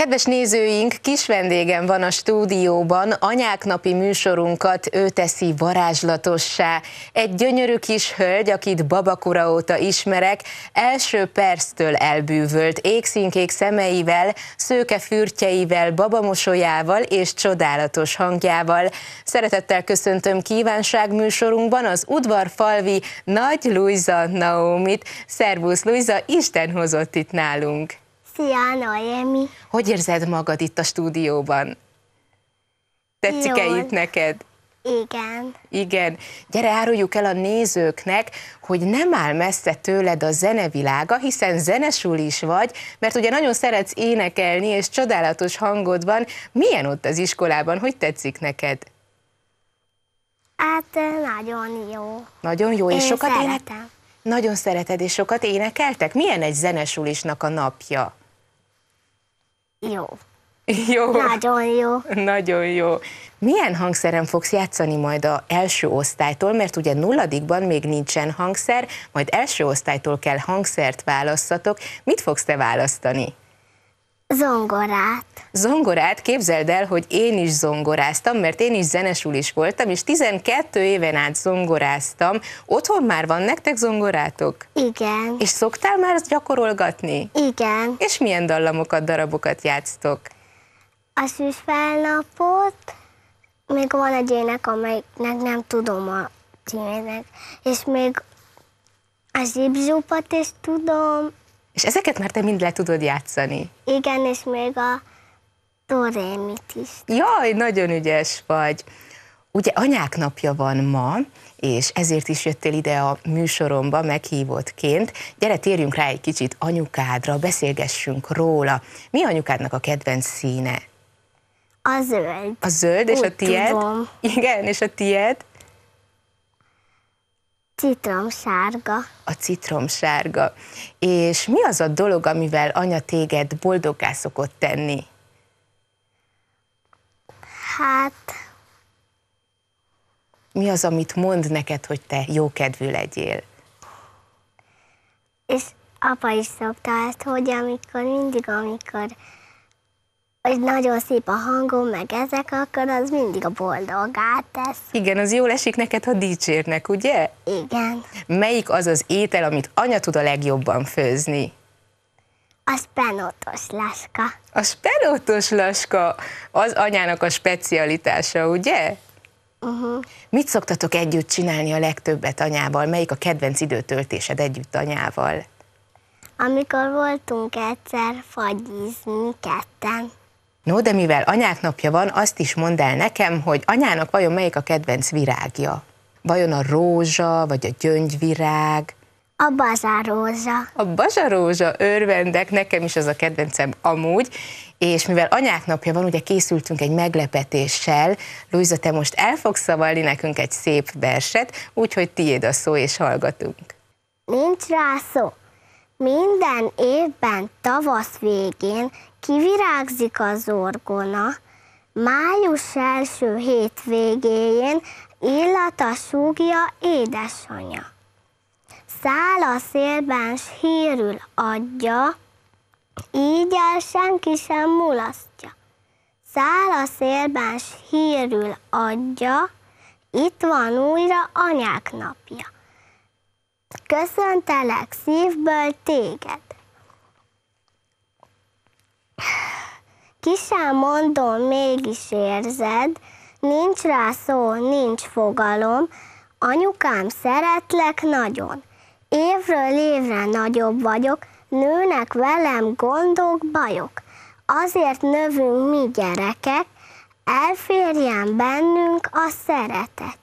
Kedves nézőink, kis vendégem van a stúdióban, anyák napi műsorunkat ő teszi varázslatossá. Egy gyönyörű kis hölgy, akit babakura óta ismerek, első perctől elbűvölt, égszínkék szemeivel, szőke fürtjeivel, babamosolyával és csodálatos hangjával. Szeretettel köszöntöm kívánság műsorunkban az udvarfalvi Nagy Luisa Naomit. Szervusz Luisa, Isten hozott itt nálunk! Szia, Noémi! Hogy érzed magad itt a stúdióban? Tetszik-e itt neked? Igen. Igen. Gyere, áruljuk el a nézőknek, hogy nem áll messze tőled a zenevilága, hiszen zenesul is vagy, mert ugye nagyon szeretsz énekelni, és csodálatos hangod van. Milyen ott az iskolában? Hogy tetszik neked? Hát eh, nagyon jó. Nagyon jó, és Én sokat szeretem. Nagyon szereted, és sokat énekeltek? Milyen egy zenesulisnak a napja? Jó. Jó. Nagyon jó. Nagyon jó. Milyen hangszeren fogsz játszani majd a első osztálytól, mert ugye nulladikban még nincsen hangszer, majd első osztálytól kell hangszert választatok. Mit fogsz te választani? Zongorát. Zongorát, képzeld el, hogy én is zongoráztam, mert én is zenesul is voltam, és 12 éven át zongoráztam. Otthon már van nektek zongorátok? Igen. És szoktál már ezt gyakorolgatni? Igen. És milyen dallamokat, darabokat játsztok? A szűzfelnapot, még van egy ének, amelynek nem tudom a címének, és még a zipzsupat is tudom, és ezeket már te mind le tudod játszani. Igen, és még a Dorémit is. Jaj, nagyon ügyes vagy. Ugye anyák napja van ma, és ezért is jöttél ide a műsoromba meghívottként. Gyere, térjünk rá egy kicsit anyukádra, beszélgessünk róla. Mi anyukádnak a kedvenc színe? A zöld. A zöld, és Úgy a tied? Tudom. Igen, és a tied? Citromsárga. A citromsárga. És mi az a dolog, amivel anya téged boldoggá szokott tenni? Hát... Mi az, amit mond neked, hogy te jókedvű legyél? És apa is szokta ezt, hogy amikor mindig, amikor hogy nagyon szép a hangom, meg ezek, akkor az mindig a boldogát tesz. Igen, az jól esik neked, ha dicsérnek, ugye? Igen. Melyik az az étel, amit anya tud a legjobban főzni? A spenótos laska. A spenótos laska az anyának a specialitása, ugye? Uh-huh. Mit szoktatok együtt csinálni a legtöbbet anyával? Melyik a kedvenc időtöltésed együtt anyával? Amikor voltunk egyszer fagyizni ketten. No, de mivel anyák napja van, azt is mondd el nekem, hogy anyának vajon melyik a kedvenc virágja? Vajon a rózsa, vagy a gyöngyvirág? A bazarózsa. A bazsarózsa, örvendek, nekem is az a kedvencem amúgy. És mivel anyák napja van, ugye készültünk egy meglepetéssel. Luisa, te most el fogsz szavalni nekünk egy szép verset, úgyhogy tiéd a szó, és hallgatunk. Nincs rá szó. Minden évben tavasz végén kivirágzik az orgona, május első hétvégéjén illata súgja édesanyja. Száll a szélben hírül adja, így el senki sem mulasztja. Száll a szélben hírül adja, itt van újra anyák napja. Köszöntelek szívből téged. Kisán mondom, mégis érzed, nincs rá szó, nincs fogalom, anyukám, szeretlek nagyon. Évről évre nagyobb vagyok, nőnek velem gondok, bajok. Azért növünk mi gyerekek, elférjen bennünk a szeretet.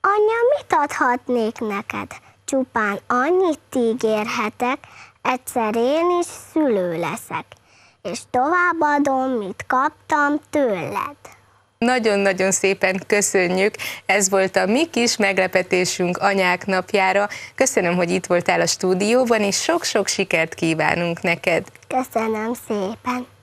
Anya, mit adhatnék neked? Csupán annyit ígérhetek, egyszer én is szülő leszek, és továbbadom, mit kaptam tőled. Nagyon-nagyon szépen köszönjük. Ez volt a mi kis meglepetésünk anyák napjára. Köszönöm, hogy itt voltál a stúdióban, és sok-sok sikert kívánunk neked. Köszönöm szépen.